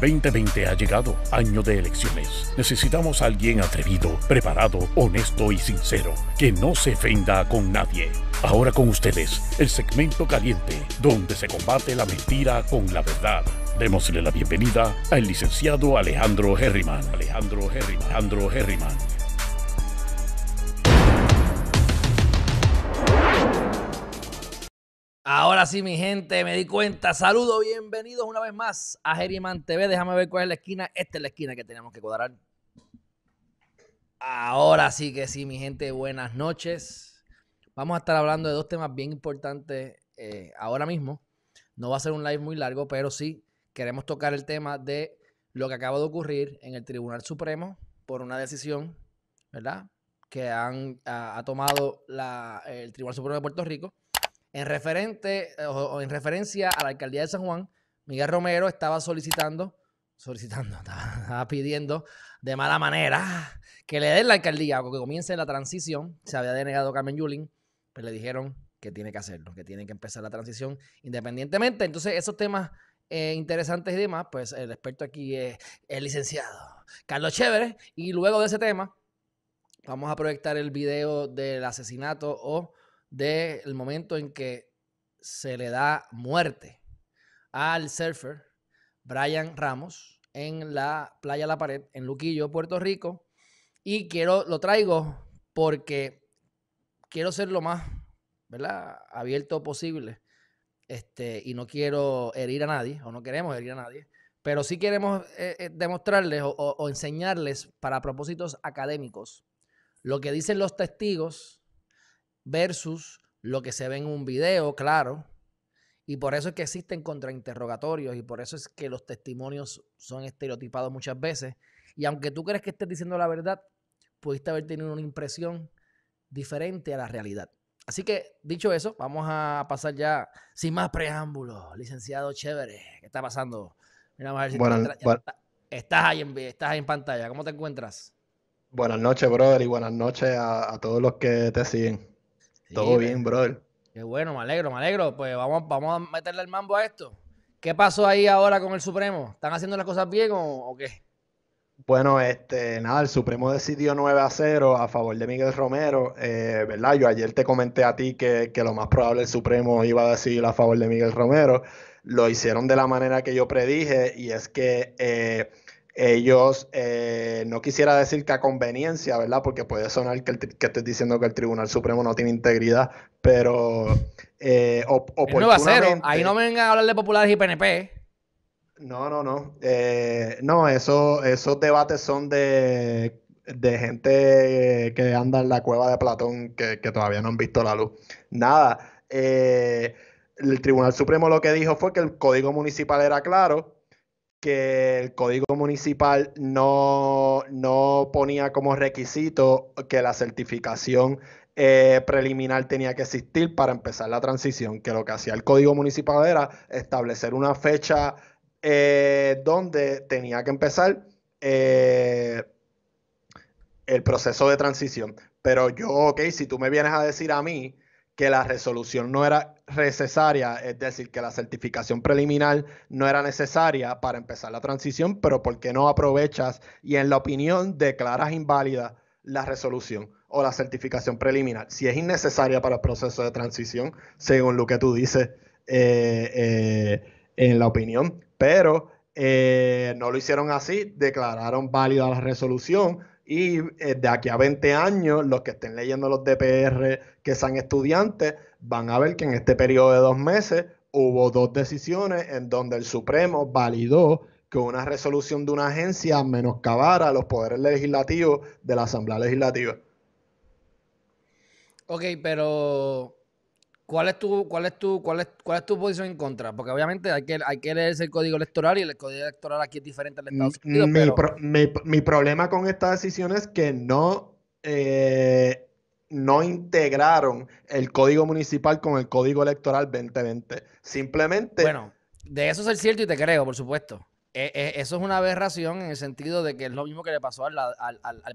2020 ha llegado, año de elecciones. Necesitamos a alguien atrevido, preparado, honesto y sincero, que no se ofenda con nadie. Ahora con ustedes, el segmento caliente, donde se combate la mentira con la verdad. Démosle la bienvenida al licenciado Alejandro Herriman. Alejandro Herriman. Alejandro Herriman. Ahora sí, mi gente, me di cuenta. Saludos, bienvenidos una vez más a Geriman TV. Déjame ver cuál es la esquina. Esta es la esquina que tenemos que cuadrar. Ahora sí que sí, mi gente, buenas noches. Vamos a estar hablando de dos temas bien importantes eh, ahora mismo. No va a ser un live muy largo, pero sí queremos tocar el tema de lo que acaba de ocurrir en el Tribunal Supremo por una decisión, ¿verdad? Que han, ha, tomado el Tribunal Supremo de Puerto Rico en, referente, eh, o, en referencia a la alcaldía de San Juan, Miguel Romero estaba solicitando, solicitando, estaba, pidiendo de mala manera que le den la alcaldía o que comience la transición. Se había denegado Carmen Yulín, pero pues le dijeron que tiene que hacerlo, que tiene que empezar la transición independientemente. Entonces, esos temas eh, interesantes y demás, pues el experto aquí es el licenciado Carlos Chévere. Y luego de ese tema, vamos a proyectar el video del asesinato o del momento en que se le da muerte al surfer Brian Ramos en la playa La Pared, en Luquillo, Puerto Rico. Y quiero, lo traigo porque quiero ser lo más ¿verdad? abierto posible. Este, y no quiero herir a nadie, o no queremos herir a nadie, pero sí queremos eh, eh, demostrarles o enseñarles para propósitos académicos lo que dicen los testigos versus lo que se ve en un video, claro. Y por eso es que existen contrainterrogatorios y por eso es que los testimonios son estereotipados muchas veces. Y aunque tú crees que estés diciendo la verdad, pudiste haber tenido una impresión diferente a la realidad. Así que, dicho eso, vamos a pasar ya sin más preámbulos. Licenciado Chévere, ¿qué está pasando? Mira, a estás, ahí en, estás en pantalla. ¿Cómo te encuentras? Buenas noches, brother, y buenas noches a todos los que te siguen. Todo bien, brother. Qué bueno, me alegro, me alegro. Pues vamos, vamos a meterle el mambo a esto. ¿Qué pasó ahí ahora con el Supremo? ¿Están haciendo las cosas bien o, qué? Bueno, este, nada, el Supremo decidió 9 a 0 a favor de Miguel Romero, eh, ¿verdad? Yo ayer te comenté a ti que, lo más probable el Supremo iba a decidir a favor de Miguel Romero. Lo hicieron de la manera que yo predije y es que eh, ellos, eh, no quisiera decir que a conveniencia, ¿verdad? Porque puede sonar que, estoy diciendo que el Tribunal Supremo no tiene integridad, pero eh, va a ser, Ahí no me vengan a hablar de populares y PNP. No, no, no. Eh, no, eso, esos debates son de, gente que anda en la cueva de Platón que todavía no han visto la luz. Nada. Eh, el Tribunal Supremo lo que dijo fue que el Código Municipal era claro, que el código municipal no, ponía como requisito que la certificación eh, preliminar tenía que existir para empezar la transición, que lo que hacía el código municipal era establecer una fecha eh, donde tenía que empezar eh, el proceso de transición. Pero yo, ok, si tú me vienes a decir a mí que la resolución no era necesaria, es decir, que la certificación preliminar no era necesaria para empezar la transición, pero ¿por qué no aprovechas y en la opinión declaras inválida la resolución o la certificación preliminar? Si es innecesaria para el proceso de transición, según lo que tú dices eh, eh, en la opinión, pero eh, no lo hicieron así, declararon válida la resolución, y eh, de aquí a 20 años, los que estén leyendo los DPR que sean estudiantes, van a ver que en este periodo de dos meses hubo dos decisiones en donde el Supremo validó que una resolución de una agencia menoscabara los poderes legislativos de la Asamblea Legislativa. Ok, pero ¿Cuál es tu, cuál es tu, cuál es, tu posición en contra? Porque obviamente hay que, hay que leerse el código electoral y el código electoral aquí es diferente al de Estados Unidos. Mi, problema con esta decisión es que no, eh, no integraron el código municipal con el código electoral 2020. Simplemente. Bueno, de eso es el cierto y te creo, por supuesto. E, e, eso es una aberración en el sentido de que es lo mismo que le pasó al,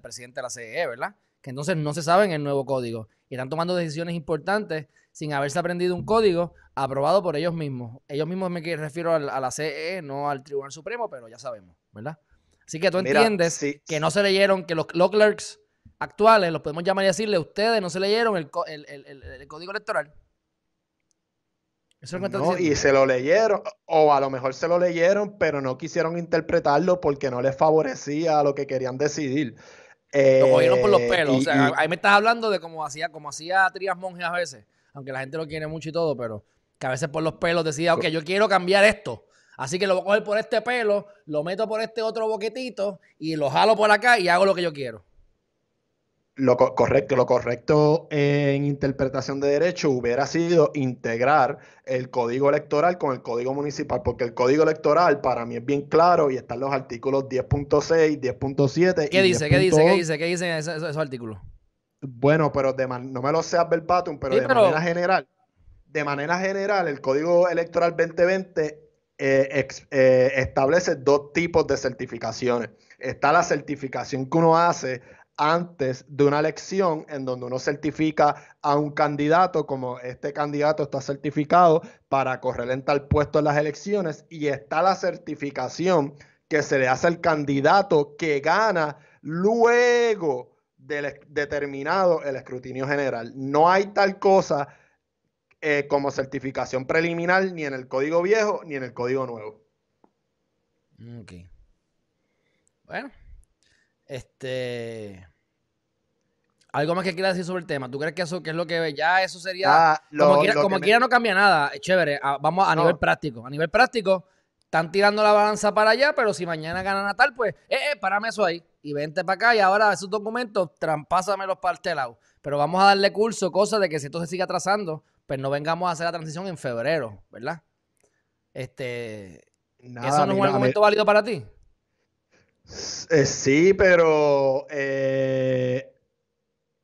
presidente de la CEE, e, ¿verdad? Que entonces no se sabe en el nuevo código y están tomando decisiones importantes sin haberse aprendido un código aprobado por ellos mismos. Ellos mismos me refiero a la CE, e, no al Tribunal Supremo, pero ya sabemos, ¿verdad? Así que tú entiendes que no se leyeron, que los, clerks actuales, los podemos llamar y decirle, ustedes no se leyeron el, el, el, código electoral. no, y se lo leyeron, o a lo mejor se lo leyeron, pero no quisieron interpretarlo porque no les favorecía lo que querían decidir. Eh, lo cogieron por los eh, pelos. ahí me estás hablando de cómo hacía, como hacía Trias Monge a veces aunque la gente lo quiere mucho y todo, pero que a veces por los pelos decía, ok, yo quiero cambiar esto. Así que lo voy a coger por este pelo, lo meto por este otro boquetito y lo jalo por acá y hago lo que yo quiero. Lo correcto, lo correcto en interpretación de derecho hubiera sido integrar el código electoral con el código municipal, porque el código electoral para mí es bien claro y están los artículos 10.6, 10.7. ¿Qué, ¿Qué dice? ¿Qué dice? ¿Qué dice? ¿Qué dicen esos artículos? Bueno, pero no me lo seas verbatim, pero de manera general, de manera general, el Código Electoral 2020 eh, eh, establece dos tipos de certificaciones. Está la certificación que uno hace antes de una elección en donde uno certifica a un candidato como este candidato está certificado para correr en tal puesto en las elecciones y está la certificación que se le hace al candidato que gana luego determinado el escrutinio general. No hay tal cosa eh, como certificación preliminar ni en el código viejo ni en el código nuevo. Mm, ok. Bueno, este. Algo más que quiera decir sobre el tema. ¿Tú crees que eso que es lo que ya eso sería ah, como quiera, no cambia nada? Eh, chévere. Ah, vamos a nivel práctico. A nivel práctico están tirando la balanza para allá, pero si mañana gana Natal, pues eh, eh, párame eso ahí y vente para acá y ahora esos documentos, traspásamelos para el lado. Pero vamos a darle curso, cosa de que si esto se sigue atrasando, pues no vengamos a hacer la transición en febrero, ¿verdad? Este, ¿Eso no es un argumento válido para ti? Eh, sí, pero eh,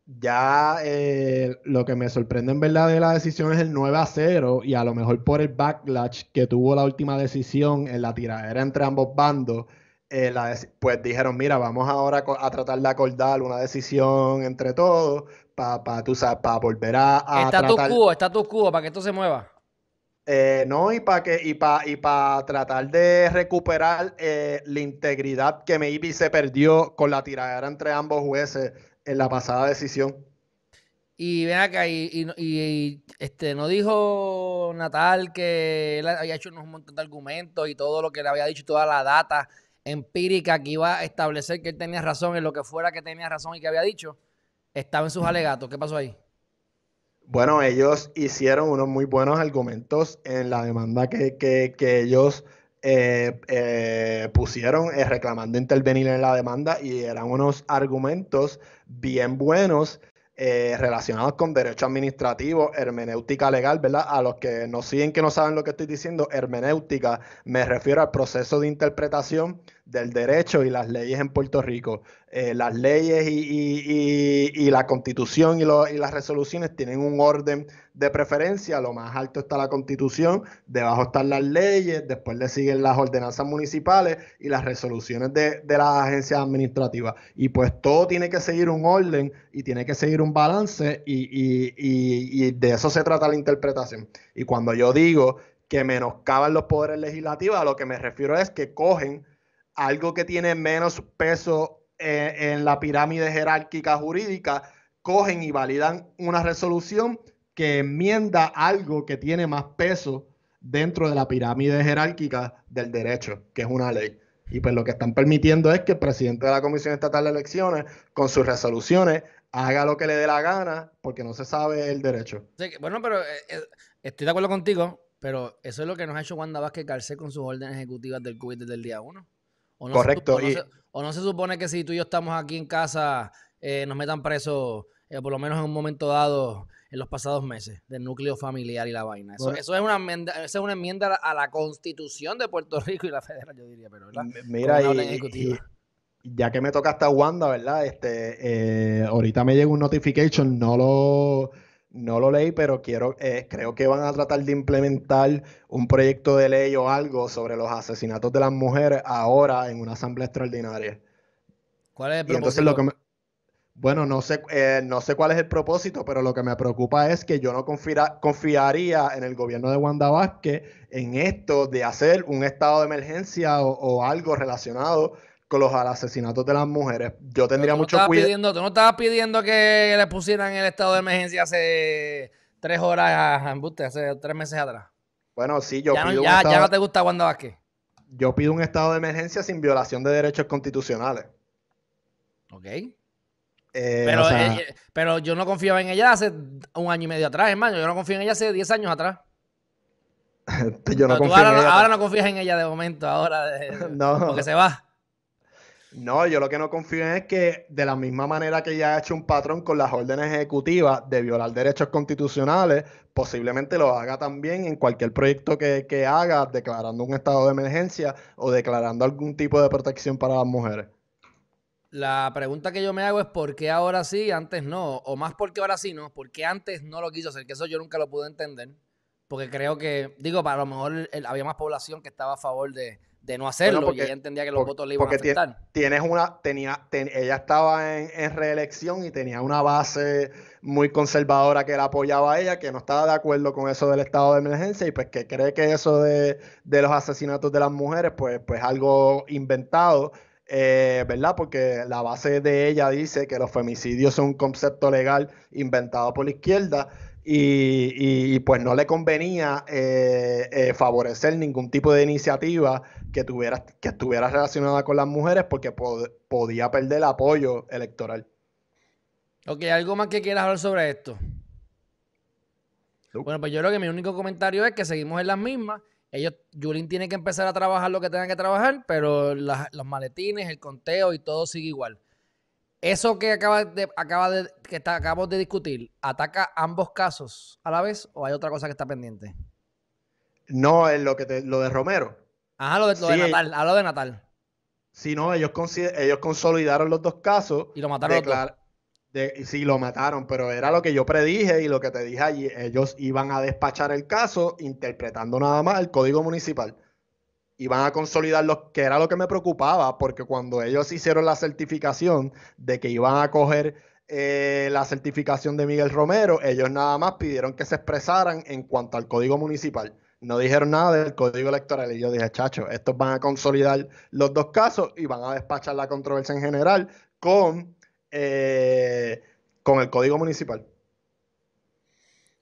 ya eh, lo que me sorprende en verdad de la decisión es el 9 a 0 y a lo mejor por el backlash que tuvo la última decisión en la tiradera entre ambos bandos eh, pues dijeron, mira, vamos ahora a tratar de acordar una decisión entre todos para para volver a, está tu cubo, está tu cubo, para que esto se mueva. Eh, no, y para que, y para, y para tratar de recuperar eh, la integridad que maybe se perdió con la tiradera entre ambos jueces en la pasada decisión. Y ven acá, y, y, este, no dijo Natal que él había hecho un montón de argumentos y todo lo que le había dicho, toda la data empírica que iba a establecer que él tenía razón en lo que fuera que tenía razón y que había dicho, estaba en sus alegatos. ¿Qué pasó ahí? Bueno, ellos hicieron unos muy buenos argumentos en la demanda que, ellos eh, eh, pusieron eh, reclamando intervenir en la demanda y eran unos argumentos bien buenos eh, relacionados con derecho administrativo, hermenéutica legal, ¿verdad? A los que nos siguen que no saben lo que estoy diciendo, hermenéutica me refiero al proceso de interpretación del derecho y las leyes en Puerto Rico. Eh, las leyes y, la constitución y, y las resoluciones tienen un orden de preferencia, lo más alto está la constitución, debajo están las leyes, después le siguen las ordenanzas municipales y las resoluciones de, las agencias administrativas. Y pues todo tiene que seguir un orden y tiene que seguir un balance y, y, y, de eso se trata la interpretación. Y cuando yo digo que menoscaban los poderes legislativos, a lo que me refiero es que cogen algo que tiene menos peso eh, en la pirámide jerárquica jurídica, cogen y validan una resolución que enmienda algo que tiene más peso dentro de la pirámide jerárquica del derecho, que es una ley. Y pues lo que están permitiendo es que el presidente de la Comisión Estatal de Elecciones, con sus resoluciones, haga lo que le dé la gana, porque no se sabe el derecho. bueno, pero eh, eh, estoy de acuerdo contigo, pero eso es lo que nos ha hecho Wanda Vázquez Garcés con sus órdenes ejecutivas del COVID desde el día 1. Correcto. o, no se, no se, supone que si tú y yo estamos aquí en casa, eh, nos metan presos, por lo menos en un momento dado, en los pasados meses del núcleo familiar y la vaina. Eso, es una enmienda, es una enmienda a la constitución de Puerto Rico y la federal, yo diría, pero Mira, y, ya que me toca esta Wanda, ¿verdad? Este, eh, ahorita me llega un notification, no lo, no lo leí, pero quiero, eh, creo que van a tratar de implementar un proyecto de ley o algo sobre los asesinatos de las mujeres ahora en una asamblea extraordinaria. ¿Cuál es el propósito? entonces bueno, no sé, eh, no sé cuál es el propósito, pero lo que me preocupa es que yo no confiaría en el gobierno de Wanda Vázquez en esto de hacer un estado de emergencia o, algo relacionado con los asesinatos de las mujeres. Yo tendría tú mucho cuidado. Tú no estabas pidiendo que le pusieran el estado de emergencia hace tres horas, a hace tres meses atrás. Bueno, sí, yo pido. ya, ya no te gusta Wanda Vázquez. Yo pido un estado de emergencia sin violación de derechos constitucionales. Ok. Eh, eh, eh, pero, yo no confiaba en ella hace un año y medio atrás, hermano. Yo no confío en ella hace 10 años atrás. yo no ahora, no confías en ella de momento, ahora. Porque se va. No, yo lo que no confío en es que de la misma manera que ella ha hecho un patrón con las órdenes ejecutivas de violar derechos constitucionales, posiblemente lo haga también en cualquier proyecto que haga, declarando un estado de emergencia o declarando algún tipo de protección para las mujeres. La pregunta que yo me hago es por qué ahora sí, antes no, o más por qué ahora sí no, porque antes no lo quiso hacer, que eso yo nunca lo pude entender, porque creo que, digo, para lo mejor había más población que estaba a favor de, no hacerlo, y porque ella entendía que los votos le iban a afectar. Tienes una, tenía, ella estaba en, reelección y tenía una base muy conservadora que la apoyaba a ella, que no estaba de acuerdo con eso del estado de emergencia y pues que cree que eso de, los asesinatos de las mujeres, pues, pues algo inventado eh, ¿verdad? Porque la base de ella dice que los femicidios son un concepto legal inventado por la izquierda y, pues no le convenía eh, eh, favorecer ningún tipo de iniciativa que, tuviera, que estuviera relacionada con las mujeres porque podía perder el apoyo electoral. Ok, ¿algo más que quieras hablar sobre esto? Bueno, pues yo creo que mi único comentario es que seguimos en las mismas ellos, Julín tiene que empezar a trabajar lo que tenga que trabajar, pero los maletines, el conteo y todo sigue igual. Eso que acaba de, acaba que acabamos de discutir, ¿ataca ambos casos a la vez o hay otra cosa que está pendiente? No, es lo que lo de Romero. Ajá, lo de, lo de eh. Natal, hablo de Natal. Sí, no, ellos, consolidaron los dos casos. Y lo mataron. De, sí, lo mataron, pero era lo que yo predije y lo que te dije allí. Ellos iban a despachar el caso interpretando nada más el código municipal. Iban a consolidar los que era lo que me preocupaba, porque cuando ellos hicieron la certificación de que iban a coger eh, la certificación de Miguel Romero, ellos nada más pidieron que se expresaran en cuanto al código municipal. No dijeron nada del código electoral. Y yo dije, chacho, estos van a consolidar los dos casos y van a despachar la controversia en general con eh, con el código municipal.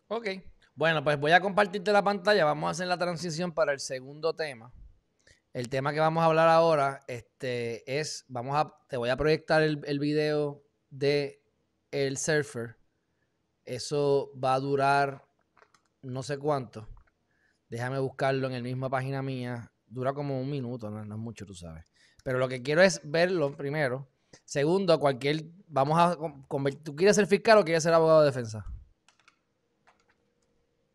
Ok. Bueno, pues voy a compartirte la pantalla. Vamos a hacer la transición para el segundo tema. El tema que vamos a hablar ahora este, es, vamos a, te voy a proyectar el, video de el surfer. Eso va a durar no sé cuánto. Déjame buscarlo en el misma página mía. Dura como un minuto, no, no es mucho, tú sabes. Pero lo que quiero es verlo primero Segundo, cualquier, vamos a, ¿tú quieres ser fiscal o quieres ser abogado de defensa?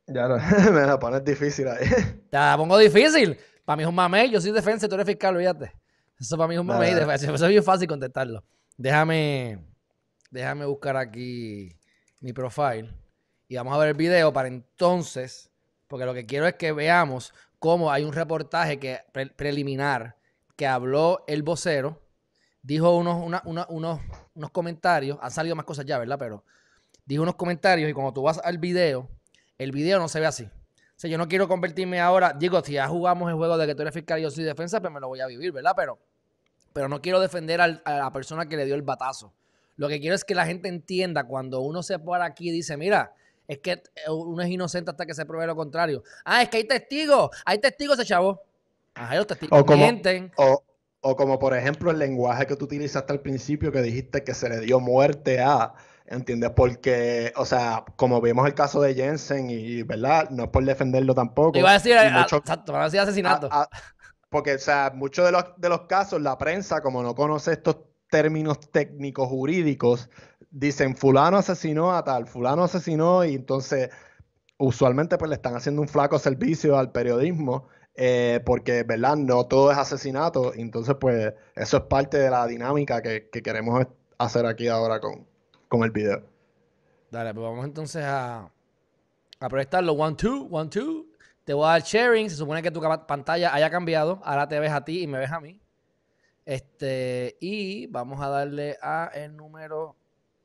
Ya no, me la pones difícil ahí. Te la pongo difícil. Para mí es un mamey, yo soy defensa y tú eres fiscal, olvídate. Eso para mí es un mamey, eso es bien fácil contestarlo. Déjame, déjame buscar aquí mi profile y vamos a ver el video para entonces, porque lo que quiero es que veamos cómo hay un reportaje que, preliminar que habló el vocero dijo unos, unos, unos comentarios, han salido más cosas ya, ¿verdad? Pero dijo unos comentarios y cuando tú vas al video, el video no se ve así. O sea, yo no quiero convertirme ahora, digo, si ya jugamos el juego de que tú eres fiscal y yo soy defensa, pero pues me lo voy a vivir, ¿verdad? Pero, pero no quiero defender a la persona que le dio el batazo. Lo que quiero es que la gente entienda cuando uno se para aquí y dice, mira, es que eh, uno es inocente hasta que se pruebe lo contrario. Ah, es que hay testigos, hay testigos ese chavo. hay los testigos o o como por ejemplo el lenguaje que tú utilizaste al principio que dijiste que se le dio muerte a, ¿entiendes? Porque, o sea, como vimos el caso de Jensen y, ¿verdad? No es por defenderlo tampoco. Iba a decir, a decir asesinato. porque, o sea, muchos de los, de los casos, la prensa, como no conoce estos términos técnicos jurídicos, dicen fulano asesinó a tal, fulano asesinó y entonces usualmente pues le están haciendo un flaco servicio al periodismo eh, porque, ¿verdad? No todo es asesinato, entonces pues eso es parte de la dinámica que, queremos hacer aquí ahora con, el video. Dale, pues vamos entonces a, proyectarlo. One, two, one, two. Te voy a dar sharing. Se supone que tu pantalla haya cambiado. Ahora te ves a ti y me ves a mí. Este, y vamos a darle a el número.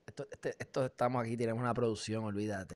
esto este, estamos aquí, tenemos una producción, olvídate.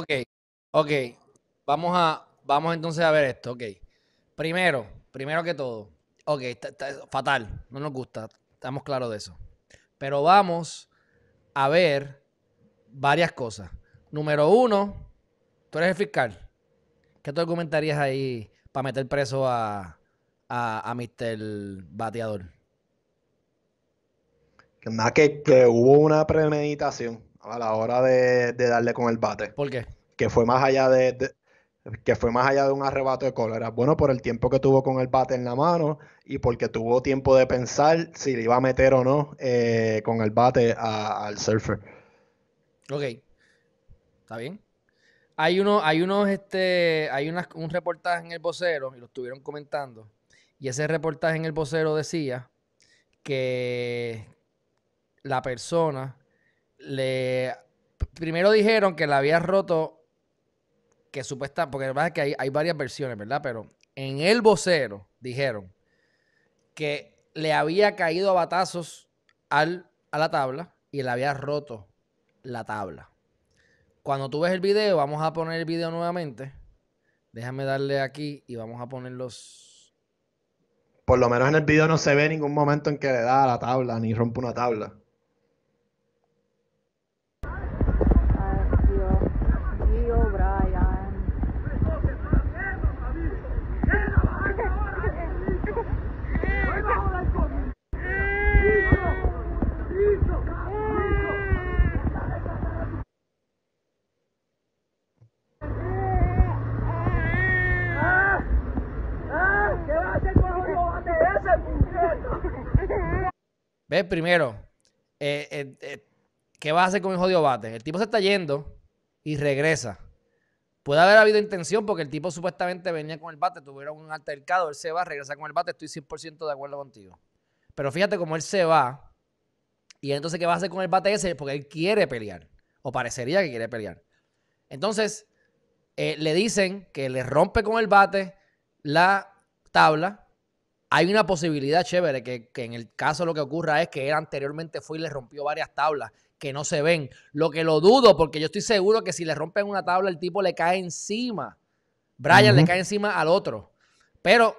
Ok, ok. Vamos a, vamos entonces a ver esto, ok. Primero, primero que todo. Ok, fatal, no nos gusta, estamos claros de eso. Pero vamos a ver varias cosas. Número uno, tú eres el fiscal. ¿Qué te argumentarías ahí para meter preso a, a, a Bateador? Que nada, que, que hubo una premeditación a la hora de, darle con el bate. ¿Por qué? Que fue más allá de, que fue más allá de un arrebato de cólera. Bueno, por el tiempo que tuvo con el bate en la mano y porque tuvo tiempo de pensar si le iba a meter o no eh, con el bate al surfer. Ok. Está bien. Hay uno, hay unos, este, hay un reportaje en el vocero, y lo estuvieron comentando. Y ese reportaje en el vocero decía que la persona le primero dijeron que le había roto, que supuesta, porque verdad que hay, varias versiones, ¿verdad? Pero en el vocero dijeron que le había caído a batazos al, a la tabla y le había roto la tabla. Cuando tú ves el video, vamos a poner el video nuevamente. Déjame darle aquí y vamos a poner los. Por lo menos en el video no se ve ningún momento en que le da a la tabla ni rompe una tabla. Ve, primero, eh, eh, eh, ¿qué va a hacer con el jodido bate? El tipo se está yendo y regresa. Puede haber habido intención porque el tipo supuestamente venía con el bate, tuvieron un altercado, él se va, regresa con el bate, estoy 100% de acuerdo contigo. Pero fíjate cómo él se va y entonces ¿qué va a hacer con el bate ese? Porque él quiere pelear, o parecería que quiere pelear. Entonces, le dicen que le rompe con el bate la tabla hay una posibilidad chévere que, en el caso lo que ocurra es que él anteriormente fue y le rompió varias tablas que no se ven. Lo que lo dudo, porque yo estoy seguro que si le rompen una tabla, el tipo le cae encima. Brian le cae encima al otro. Pero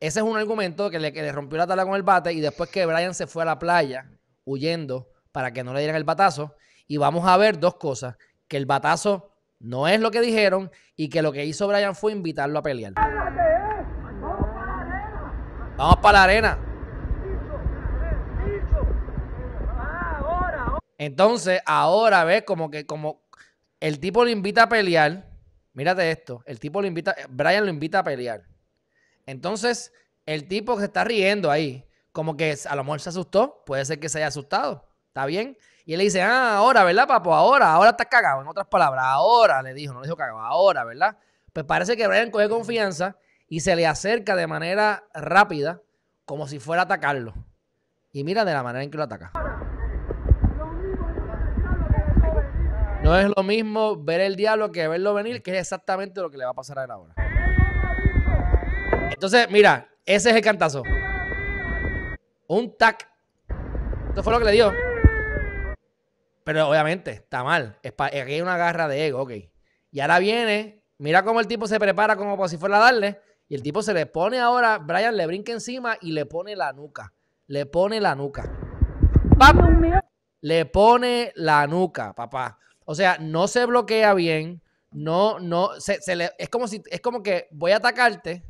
ese es un argumento que le, que le, rompió la tabla con el bate y después que Brian se fue a la playa huyendo para que no le dieran el batazo. Y vamos a ver dos cosas: que el batazo no es lo que dijeron y que lo que hizo Brian fue invitarlo a pelear. Vamos para la arena. Entonces, ahora ves como que como el tipo le invita a pelear. Mírate esto. El tipo le invita, Brian lo invita a pelear. Entonces, el tipo que está riendo ahí, como que a lo mejor se asustó, puede ser que se haya asustado, ¿está bien? Y él le dice, ah, ahora, ¿verdad, papo? Ahora, ahora estás cagado. En otras palabras, ahora le dijo, no le dijo cagado, ahora, ¿verdad? Pues parece que Brian coge confianza y se le acerca de manera rápida como si fuera a atacarlo. Y mira de la manera en que lo ataca. No es lo mismo ver el diablo que verlo venir, que es exactamente lo que le va a pasar a él ahora. Entonces, mira, ese es el cantazo. Un tac. Esto fue lo que le dio. Pero obviamente, está mal. Aquí hay una garra de ego, ok. Y ahora viene, mira cómo el tipo se prepara como si fuera a darle el tipo se le pone ahora, Brian le brinca encima y le pone la nuca. Le pone la nuca. Le pone la nuca, papá. O sea, no se bloquea bien. No, no, se, le, es como si, es como que voy a atacarte,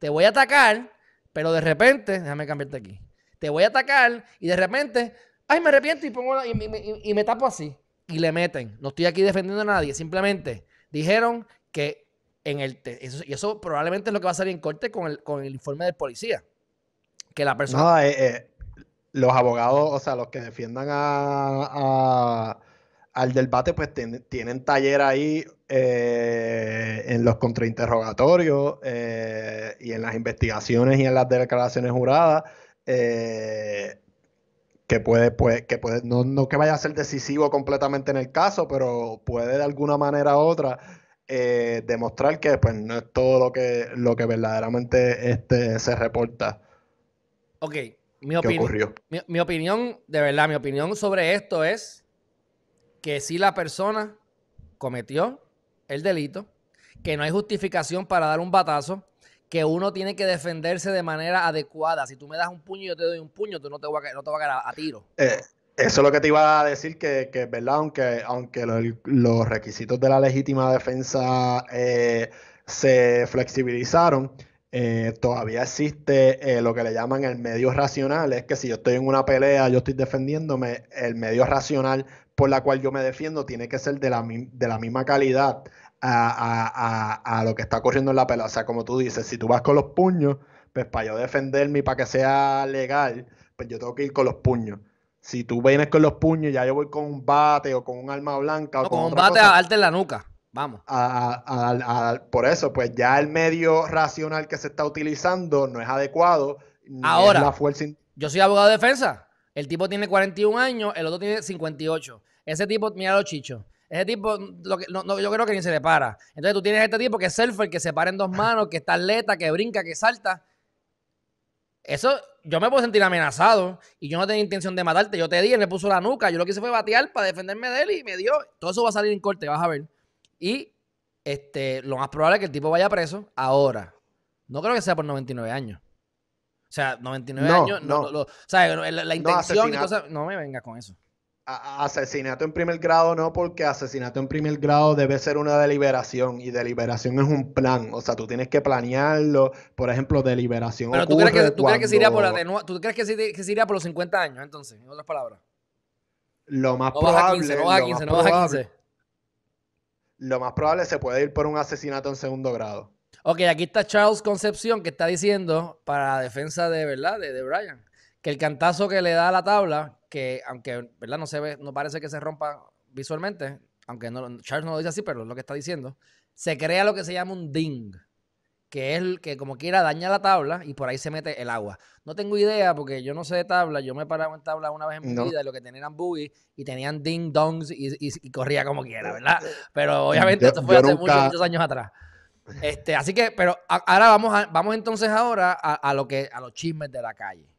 te voy a atacar, pero de repente, déjame cambiarte aquí. Te voy a atacar y de repente, ay, me arrepiento y me tapo así. Y le meten. No estoy aquí defendiendo a nadie. Simplemente dijeron que y eso probablemente es lo que va a salir en corte con el, con el informe del policía. Que la persona... Eh, eh, los abogados, o sea, los que defiendan a, al debate, pues tienen taller ahí eh, en los contrainterrogatorios y en las investigaciones y en las declaraciones juradas, que puede, pues, que puede, no, no que vaya a ser decisivo completamente en el caso, pero puede de alguna manera u otra eh, demostrar que pues, no es todo lo que, lo que verdaderamente este, se reporta. Ok, mi, ocurrió? Mi, opinión, de verdad, mi opinión sobre esto es que si la persona cometió el delito, que no hay justificación para dar un batazo, que uno tiene que defenderse de manera adecuada. Si tú me das un puño, y yo te doy un puño, tú no te vas a, no te a, tiro. Eh, eso es lo que te iba a decir, que, ¿verdad? Aunque, aunque los requisitos de la legítima defensa eh, se flexibilizaron, eh, todavía existe eh, lo que le llaman el medio racional. Es que si yo estoy en una pelea, yo estoy defendiéndome, el medio racional por la cual yo me defiendo tiene que ser de la, misma calidad a, a, lo que está ocurriendo en la pelea. O sea, como tú dices, si tú vas con los puños, pues para yo defenderme y para que sea legal, pues yo tengo que ir con los puños si tú vienes con los puños, ya yo voy con un bate o con un arma blanca. o con, con bate a en la nuca. Vamos. A, a, a, por eso, pues ya el medio racional que se está utilizando no es adecuado. Ahora, la fuerza yo soy abogado de defensa. El tipo tiene 41 años, el otro tiene 58. Ese tipo, mira los chichos. Ese tipo, lo que, no, yo creo que ni se le para. Entonces tú tienes este tipo que es surfer, que se para en dos manos, que está atleta, que brinca, que salta. Eso, yo me puedo sentir amenazado y yo no tenía intención de matarte. Yo te di, él me puso la nuca. Yo lo que hice fue batear para defenderme de él y me dio. Todo eso va a salir en corte, vas a ver. Y este, lo más probable es que el tipo vaya preso ahora. No creo que sea por 99 años. O sea, 99 años, no, lo, o sea, la, intención y no me vengas con eso asesinato en primer grado no, porque asesinato en primer grado debe ser una deliberación y deliberación es un plan, o sea, tú tienes que planearlo, por ejemplo, deliberación. Pero tú crees, que, por se, iría por los 50 años, entonces, en otras palabras. Lo más probable. no a 15, no a Lo más probable se puede ir por un asesinato en segundo grado. Ok, aquí está Charles Concepción que está diciendo para la defensa de verdad de, de Brian que el cantazo que le da a la tabla, que aunque ¿verdad? no se ve, no parece que se rompa visualmente, aunque no, Charles no lo dice así, pero es lo que está diciendo, se crea lo que se llama un ding, que es el que como quiera daña la tabla y por ahí se mete el agua. No tengo idea porque yo no sé de tabla, yo me paraba en tabla una vez en mi vida vida, lo que tenían eran y tenían ding dongs y, corría como quiera, eh, ¿verdad? Eh, pero obviamente esto fue hace muchos, años atrás. Este, así que, pero ahora vamos, vamos entonces ahora a, a, lo que, a los chismes de la calle.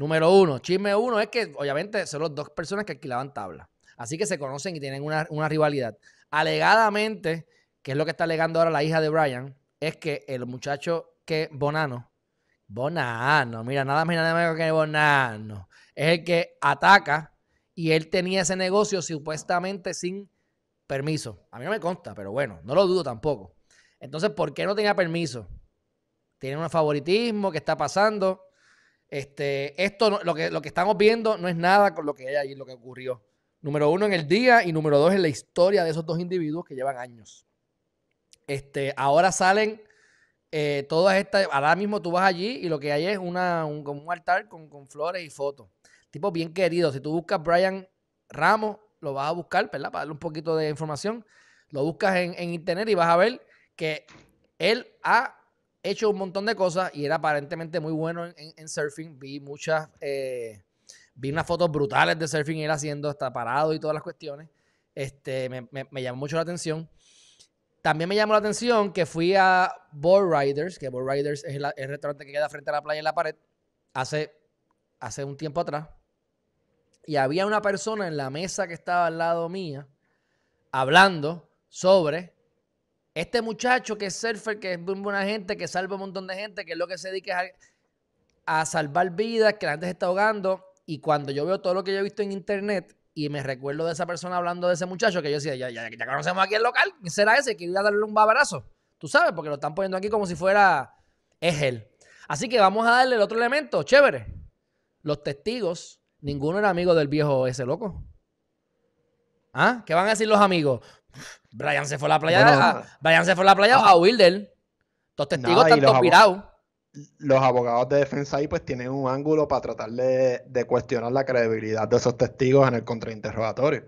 Número uno, chisme uno es que obviamente son las dos personas que alquilaban tabla. Así que se conocen y tienen una, rivalidad. Alegadamente, que es lo que está alegando ahora la hija de Brian, es que el muchacho que Bonano, Bonano, mira, nada más menos que Bonano, es el que ataca y él tenía ese negocio supuestamente sin permiso. A mí no me consta, pero bueno, no lo dudo tampoco. Entonces, ¿por qué no tenía permiso? Tiene un favoritismo que está pasando. Este, esto, lo, que, lo que estamos viendo no es nada con lo que hay allí, lo que ocurrió. Número uno en el día y número dos en la historia de esos dos individuos que llevan años. Este, ahora salen eh, todas estas, ahora mismo tú vas allí y lo que hay es una, un, altar con, flores y fotos. Tipo bien querido, si tú buscas Brian Ramos, lo vas a buscar, ¿verdad? Para darle un poquito de información, lo buscas en, en internet y vas a ver que él ha hecho un montón de cosas y era aparentemente muy bueno en, surfing. Vi muchas, eh, vi unas fotos brutales de surfing él haciendo, hasta parado y todas las cuestiones. Este, me, llamó mucho la atención. También me llamó la atención que fui a Board Riders, que Board Riders es el restaurante que queda frente a la playa en la pared, hace, hace un tiempo atrás. Y había una persona en la mesa que estaba al lado mía hablando sobre este muchacho que es surfer, que es buena gente, que salva un montón de gente, que es lo que se dedica a, salvar vidas, que la gente se está ahogando. Y cuando yo veo todo lo que yo he visto en internet y me recuerdo de esa persona hablando de ese muchacho, que yo decía, ya, ya, ya conocemos aquí el local, ¿quién será ese? que a darle un babarazo. Tú sabes, porque lo están poniendo aquí como si fuera es él. Así que vamos a darle el otro elemento, chévere. Los testigos, ninguno era amigo del viejo ese loco. ¿Ah? ¿Qué van a decir los amigos? Brian se fue a la playa. a, Brian se fue a la playa a Wilder. Los testigos están Los abogados de defensa ahí pues tienen un ángulo para tratar de, cuestionar la credibilidad de esos testigos en el contrainterrogatorio.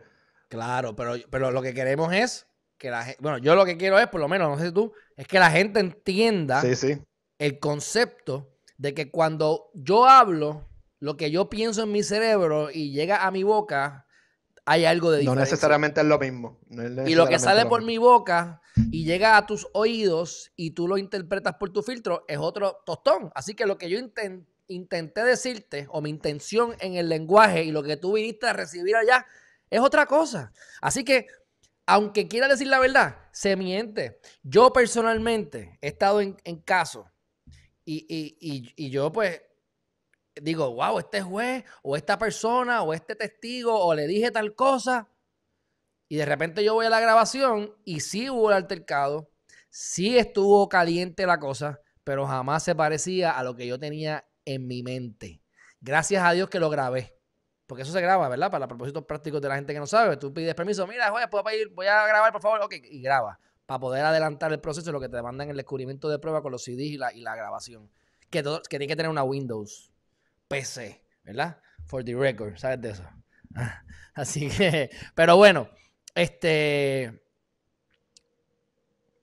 Claro, pero, pero lo que queremos es que la gente, bueno, yo lo que quiero es, por lo menos, no sé tú, es que la gente entienda el concepto de que cuando yo hablo, lo que yo pienso en mi cerebro y llega a mi boca, hay algo de diferencia. No necesariamente es lo mismo. y lo que sale por mi boca y llega a tus oídos y tú lo interpretas por tu filtro es otro tostón. Así que lo que yo intenté decirte o mi intención en el lenguaje y lo que tú viniste a recibir allá es otra cosa. Así que, aunque quiera decir la verdad, se miente. Yo personalmente he estado en, casos y, y, y, y yo pues digo, wow, este juez o esta persona o este testigo o le dije tal cosa. Y de repente yo voy a la grabación y sí hubo el altercado, sí estuvo caliente la cosa, pero jamás se parecía a lo que yo tenía en mi mente. Gracias a Dios que lo grabé. Porque eso se graba, ¿verdad? Para propósitos prácticos de la gente que no sabe. Tú pides permiso, mira, juez, ¿puedo voy a grabar, por favor. y graba. Para poder adelantar el proceso, lo que te mandan el descubrimiento de prueba con los CDs y la, grabación. Que, que tiene que tener una Windows. PC, ¿verdad? For the record, ¿sabes de eso? Así que, pero bueno, este.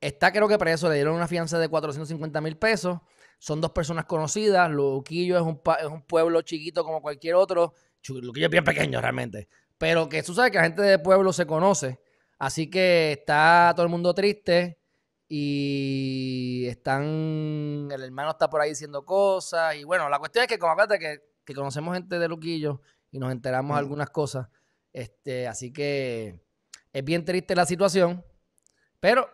Está creo que eso le dieron una fianza de 450 mil pesos. Son dos personas conocidas. Luquillo es un, es un pueblo chiquito como cualquier otro. Luquillo es bien pequeño realmente. Pero que tú sabes que la gente de pueblo se conoce. Así que está todo el mundo triste y están, el hermano está por ahí diciendo cosas, y bueno, la cuestión es que como acuérdate que, que conocemos gente de Luquillo y nos enteramos algunas cosas, este, así que es bien triste la situación, pero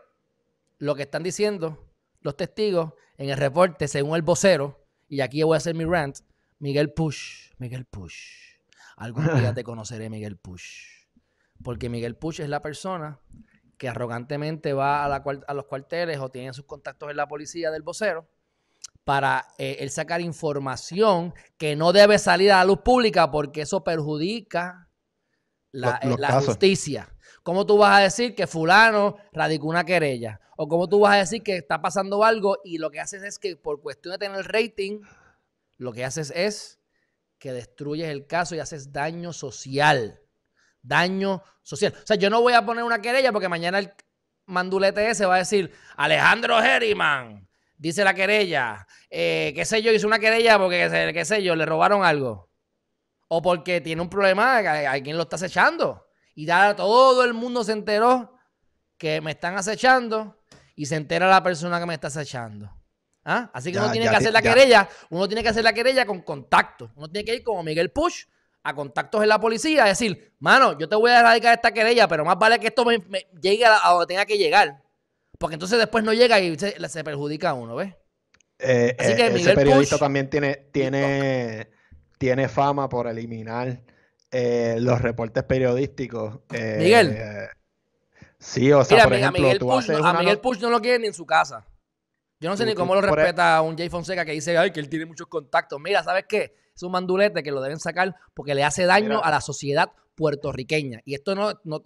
lo que están diciendo los testigos en el reporte, según el vocero, y aquí voy a hacer mi rant, Miguel Push, Miguel Push, algún día te conoceré Miguel Push, porque Miguel Push es la persona que arrogantemente va a, los cuarteles o tiene sus contactos en la policía del vocero para eh, él sacar información que no debe salir a la luz pública porque eso perjudica la, la justicia. ¿Cómo tú vas a decir que fulano radicó una querella? ¿O cómo tú vas a decir que está pasando algo y lo que haces es que por cuestión de tener rating, lo que haces es que destruyes el caso y haces daño social? daño social. O sea, yo no voy a poner una querella porque mañana el mandulete ese va a decir, Alejandro Herriman, dice la querella, eh, qué sé yo, hizo una querella porque, qué sé yo, le robaron algo. O porque tiene un problema, alguien lo está acechando. Y ya todo el mundo se enteró que me están acechando y se entera la persona que me está acechando. ¿Ah? Así que uno tiene que hacer la querella, uno tiene que hacer la querella con contacto. Uno tiene que ir como Miguel Push a contactos en la policía a decir, mano, yo te voy a erradicar esta querella, pero más vale que esto me, llegue a, donde tenga que llegar. Porque entonces después no llega y se, perjudica a uno, ¿ves? Eh, Así que eh, periodista también tiene, tiene, tiene fama por eliminar eh, los reportes periodísticos. Miguel. sí, o sea, por ejemplo, Miguel Push, no, a Miguel no lo quieren ni en su casa. Yo no sé ni cómo lo e respeta un Jay Fonseca que dice, ay, que él tiene muchos contactos. Mira, ¿sabes qué? es un mandulete que lo deben sacar porque le hace daño a la sociedad puertorriqueña. Y esto no, no,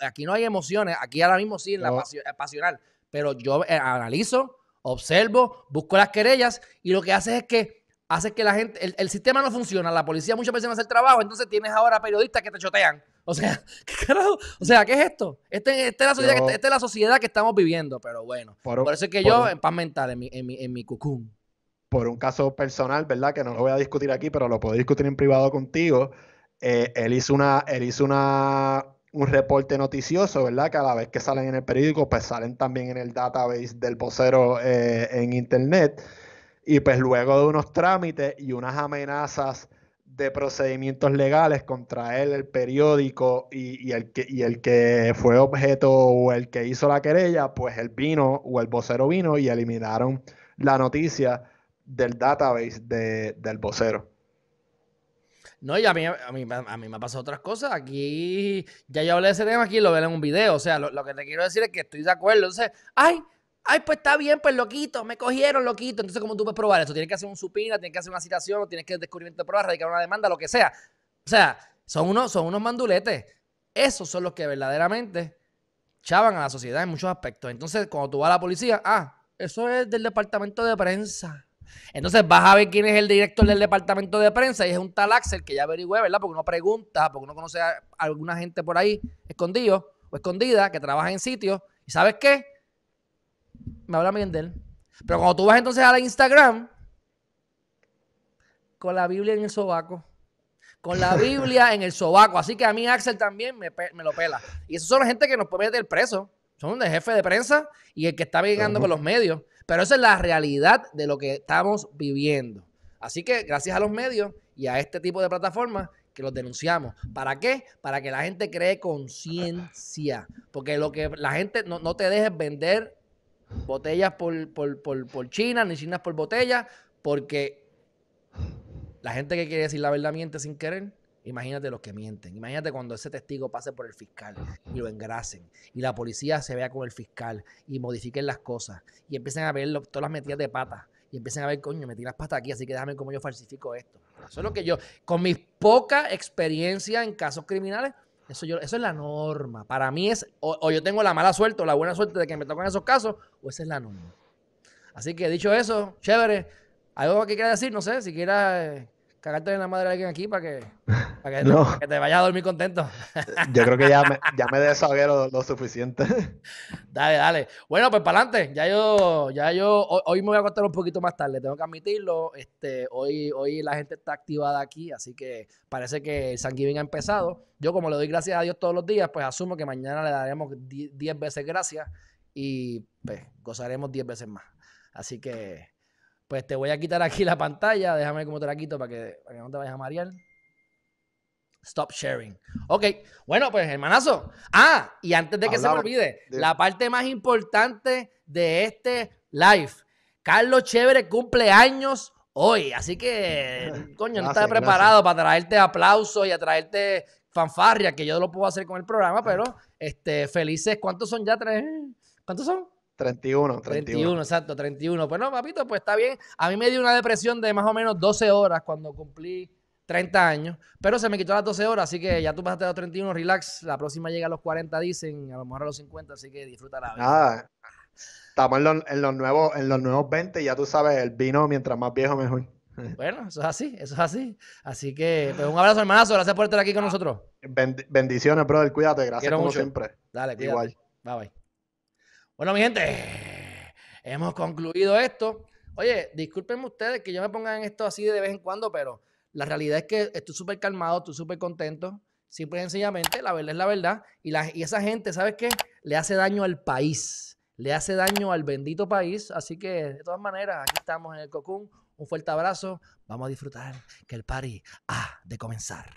aquí no hay emociones, aquí ahora mismo sí es la eh, pasional, pero yo eh, analizo, observo, busco las querellas y lo que hace es que hace que la gente, el, sistema no funciona, la policía muchas veces no hace el trabajo, entonces tienes ahora periodistas que te chotean. O sea, ¿qué carajo? O sea, ¿qué es esto? Este, este la sociedad esta es la sociedad que estamos viviendo, pero bueno. Por, eso es que yo, en paz mental, en mi, en mi, en mi por un caso personal, ¿verdad? Que no lo voy a discutir aquí, pero lo puedo discutir en privado contigo. Eh, él hizo una, él hizo una, un reporte noticioso, ¿verdad? Que a la vez que salen en el periódico, pues salen también en el database del vocero eh, en internet. Y pues luego de unos trámites y unas amenazas de procedimientos legales contra él, el periódico y, el que, y el que fue objeto o el que hizo la querella, pues él vino o el vocero vino y eliminaron la noticia del database del vocero. No, y a mí, a mí, me ha pasado otras cosas. Aquí, ya yo hablé de ese tema aquí, lo ven en un video. O sea, lo, que te quiero decir es que estoy de acuerdo. Entonces, ay, ay, pues está bien, pues lo me cogieron, loquito. Entonces, ¿cómo tú puedes probar eso? Tienes que hacer un supina, tienes que hacer una citación, tienes que descubrimiento de pruebas, radicar una demanda, lo que sea. O sea, son unos, son unos manduletes. Esos son los que verdaderamente chavan a la sociedad en muchos aspectos. Entonces, cuando tú vas a la policía, ah, eso es del departamento de prensa. Entonces vas a ver quién es el director del departamento de prensa y es un tal Axel que ya averigüe, ¿verdad? Porque uno pregunta, porque uno conoce a alguna gente por ahí escondido o escondida que trabaja en sitios. ¿Y sabes qué? Me habla bien de él. Pero cuando tú vas entonces a la Instagram, con la Biblia en el sobaco. Con la Biblia en el sobaco. Así que a mí Axel también me, lo pela. Y esos son la gente que nos puede meter preso. Son de jefe de prensa y el que está llegando con los medios. Pero esa es la realidad de lo que estamos viviendo. Así que gracias a los medios y a este tipo de plataformas que los denunciamos. ¿Para qué? Para que la gente cree conciencia. Porque lo que la gente no, te dejes vender botellas por, por, por China, ni chinas por botellas, porque la gente que quiere decir la verdad miente sin querer. Imagínate los que mienten. Imagínate cuando ese testigo pase por el fiscal y lo engrasen. Y la policía se vea con el fiscal y modifiquen las cosas. Y empiecen a ver todas las metidas de patas. Y empiecen a ver, coño, metí las patas aquí, así que déjame cómo yo falsifico esto. Eso es lo que yo, con mi poca experiencia en casos criminales, eso, es la norma. Para mí es, o, yo tengo la mala suerte o la buena suerte de que me tocan esos casos, o esa es la norma. Así que dicho eso, chévere. ¿Algo que quiera decir? No sé, si quiera... Eh, cagarte en la madre de alguien aquí para que, para que, te vayas a dormir contento. Yo creo que ya me, ya me desahogué lo, lo, suficiente. Dale, dale. Bueno, pues para adelante. Ya yo, ya yo, hoy, me voy a acostar un poquito más tarde, tengo que admitirlo. Este, hoy, hoy la gente está activada aquí, así que parece que el San ha empezado. Yo, como le doy gracias a Dios todos los días, pues asumo que mañana le daremos 10 veces gracias y pues gozaremos 10 veces más. Así que pues te voy a quitar aquí la pantalla. Déjame ver cómo te la quito para que, para que no te vayas a marear. Stop sharing. Ok, bueno, pues hermanazo. Ah, y antes de que se me olvide, la parte más importante de este live. Carlos Chévere cumple años hoy, así que, coño, no estaba preparado para traerte aplausos y a traerte fanfarria, que yo no lo puedo hacer con el programa, pero este, felices, ¿cuántos son ya? ¿Tres? ¿Cuántos son? 31, 31. 31, exacto, 31. Pues no, papito, pues está bien. A mí me dio una depresión de más o menos 12 horas cuando cumplí 30 años, pero se me quitó las 12 horas, así que ya tú pasaste a los 31, relax. La próxima llega a los 40, dicen, a lo mejor a los 50, así que disfruta la vida. Nada. Estamos en los, nuevos, en los nuevos 20, ya tú sabes, el vino mientras más viejo mejor. Bueno, eso es así, eso es así. Así que, pues un abrazo, hermanazo. Gracias por estar aquí con ah, nosotros. Bendiciones, brother. Cuídate, gracias como siempre. Dale, cuídate. Igual. Bye bye. Bueno, mi gente, hemos concluido esto. Oye, discúlpenme ustedes que yo me ponga en esto así de vez en cuando, pero la realidad es que estoy súper calmado, estoy súper contento. Simple y sencillamente, la verdad es la verdad. Y, y esa gente, ¿sabes qué? Le hace daño al país, le hace daño al bendito país. Así que, de todas maneras, aquí estamos en el Cocún. Un fuerte abrazo. Vamos a disfrutar que el party ha de comenzar.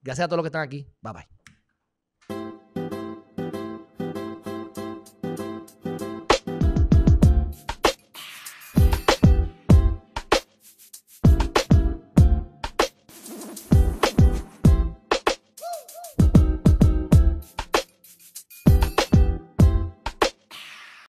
Gracias a todos los que están aquí. Bye bye.